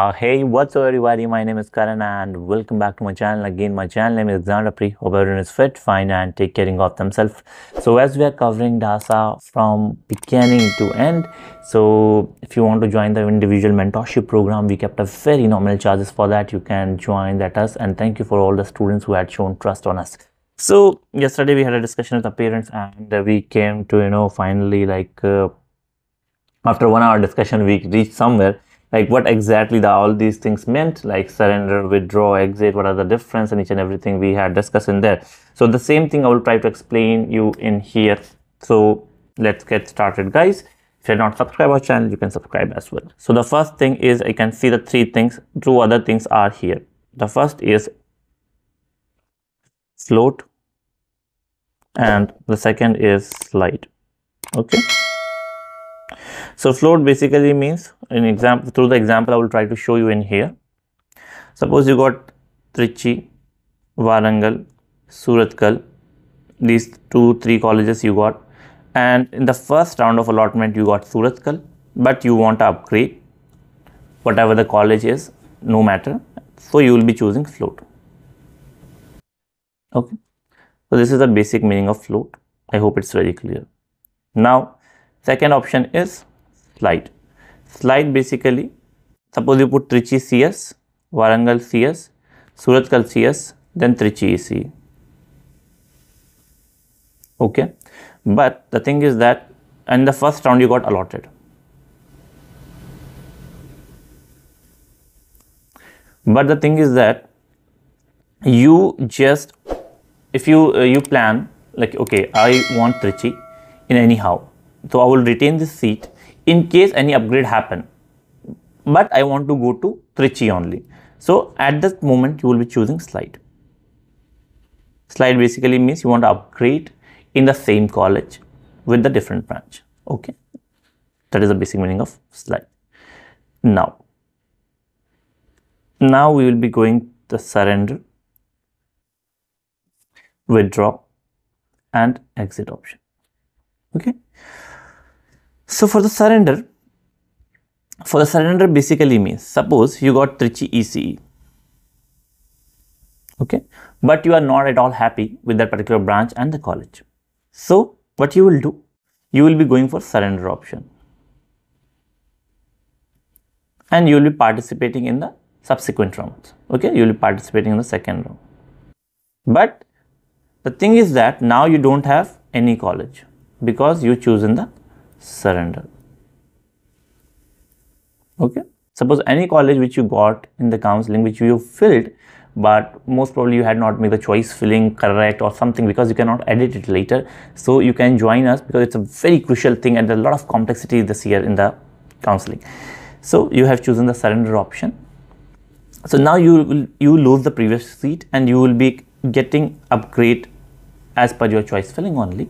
Uh, hey, what's up everybody? My name is Karan and welcome back to my channel. Again, my channel name is Xander Pre. Hope everyone is fit, fine and take care of themselves. So as we are covering DASA from beginning to end, so if you want to join the individual mentorship program, we kept a very nominal charges for that. You can join that us and thank you for all the students who had shown trust on us. So yesterday we had a discussion with the parents and we came to, you know, finally like uh, after one hour discussion, we reached somewhere like what exactly the, all these things meant, like surrender, withdraw, exit, what are the difference and each and everything we had discussed in there. So the same thing I will try to explain you in here. So let's get started guys. If you're not subscribed our channel, you can subscribe as well. So the first thing is I can see the three things, two other things are here. The first is float and the second is slide okay so float basically means in example through the example I will try to show you in here. Suppose you got Trichy, Warangal, Suratkal, these two three colleges you got and in the first round of allotment you got Suratkal but you want to upgrade whatever the college is no matter so you will be choosing float okay so this is the basic meaning of float i hope it's very clear now second option is slide. Slide basically, suppose you put Trichy CS, Warangal CS, Suratkal CS, then Trichy EC. Okay, but the thing is that in the first round you got allotted. But the thing is that you just, if you uh, you plan like okay, I want Trichy in anyhow, so I will retain this seat in case any upgrade happen but I want to go to Trichy only. So at this moment you will be choosing slide. Slide basically means you want to upgrade in the same college with the different branch. Okay. That is the basic meaning of slide. Now, now we will be going the surrender, withdraw and exit option. Okay. So for the surrender, for the surrender basically means suppose you got Trichy ECE, okay, but you are not at all happy with that particular branch and the college. So what you will do, you will be going for surrender option and you will be participating in the subsequent rounds, okay, you will be participating in the second round. But the thing is that now you don't have any college because you choose in the surrender. Okay. Suppose any college which you got in the counseling which you filled but most probably you had not made the choice filling correct or something because you cannot edit it later so you can join us because it's a very crucial thing and a lot of complexity this year in the counseling so you have chosen the surrender option so now you will you lose the previous seat and you will be getting upgrade as per your choice filling only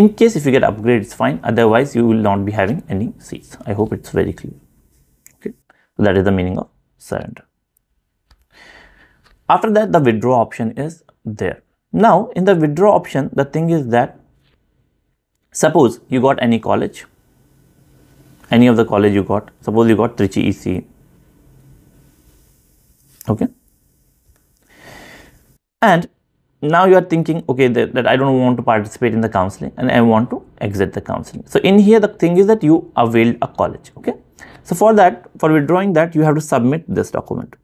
in case if you get upgrade it's fine otherwise you will not be having any seats i hope it's very clear okay so that is the meaning of surrender after that the withdraw option is there now in the withdraw option the thing is that suppose you got any college any of the college you got suppose you got Trichy EC okay and now you are thinking okay that, that i don't want to participate in the counseling and i want to exit the counseling so in here the thing is that you availed a college okay so for that for withdrawing that you have to submit this document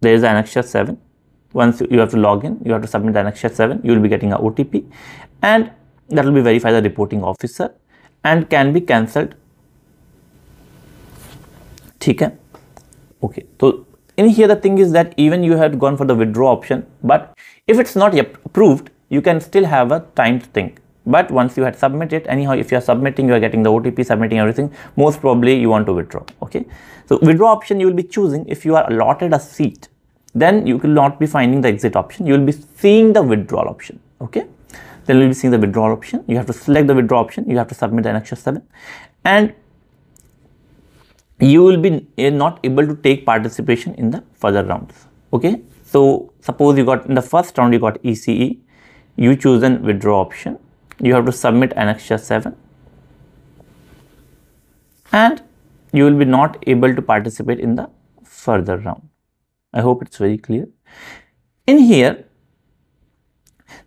there is annexure 7 once you have to log in you have to submit annexure 7 you will be getting a otp and that will be verified by the reporting officer and can be cancelled ठीक है okay, तो in here the thing is that even you had gone for the withdraw option but if it's not approved you can still have a timed thing but once you had submitted anyhow if you are submitting you are getting the otp submitting everything most probably you want to withdraw okay so withdraw option you will be choosing if you are allotted a seat then you will not be finding the exit option you will be seeing the withdrawal option okay then you'll be seeing the withdrawal option you have to select the withdraw option you have to submit an extra 7 and you will be eh, not able to take participation in the further rounds okay so suppose you got in the first round you got ECE you choose an withdraw option you have to submit an extra 7 and you will be not able to participate in the further round I hope it's very clear in here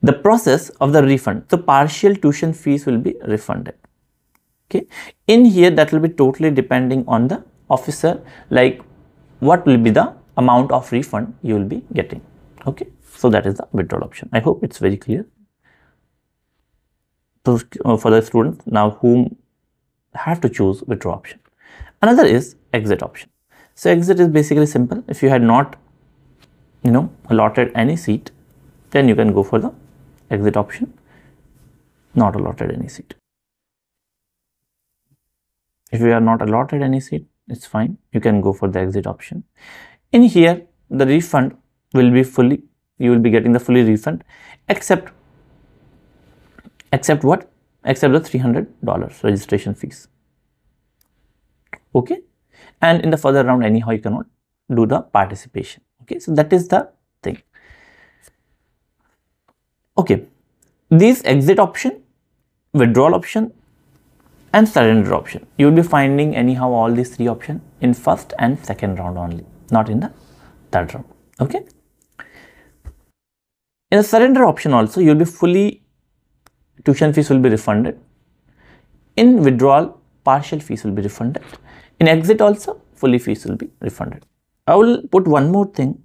the process of the refund so partial tuition fees will be refunded okay in here that will be totally depending on the officer like what will be the amount of refund you will be getting okay so that is the withdrawal option i hope it's very clear so, uh, for the students now whom have to choose withdraw option another is exit option so exit is basically simple if you had not you know allotted any seat then you can go for the exit option not allotted any seat if you are not allotted any seat it's fine you can go for the exit option in here the refund will be fully you will be getting the fully refund except except what except the 300 dollars registration fees okay and in the further round anyhow you cannot do the participation okay so that is the thing okay this exit option withdrawal option and surrender option. You will be finding anyhow all these three options in first and second round only, not in the third round. Okay. In the surrender option also, you will be fully tuition fees will be refunded. In withdrawal, partial fees will be refunded. In exit also, fully fees will be refunded. I will put one more thing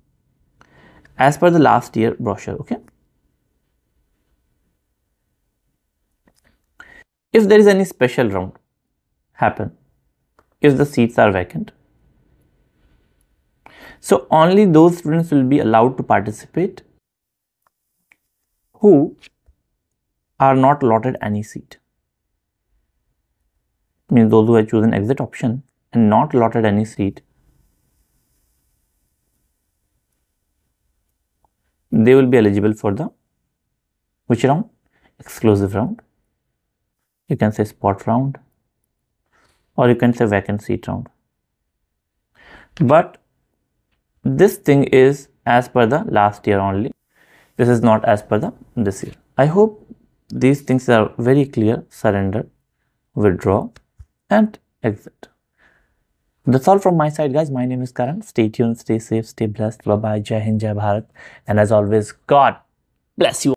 as per the last year brochure. Okay. if there is any special round happen if the seats are vacant so only those students will be allowed to participate who are not allotted any seat means those who have chosen exit option and not allotted any seat they will be eligible for the which round exclusive round you can say spot round or you can say vacant seat round but this thing is as per the last year only this is not as per the this year i hope these things are very clear surrender withdraw and exit that's all from my side guys my name is karan stay tuned stay safe stay blessed bye bye jai hind jai bharat and as always god bless you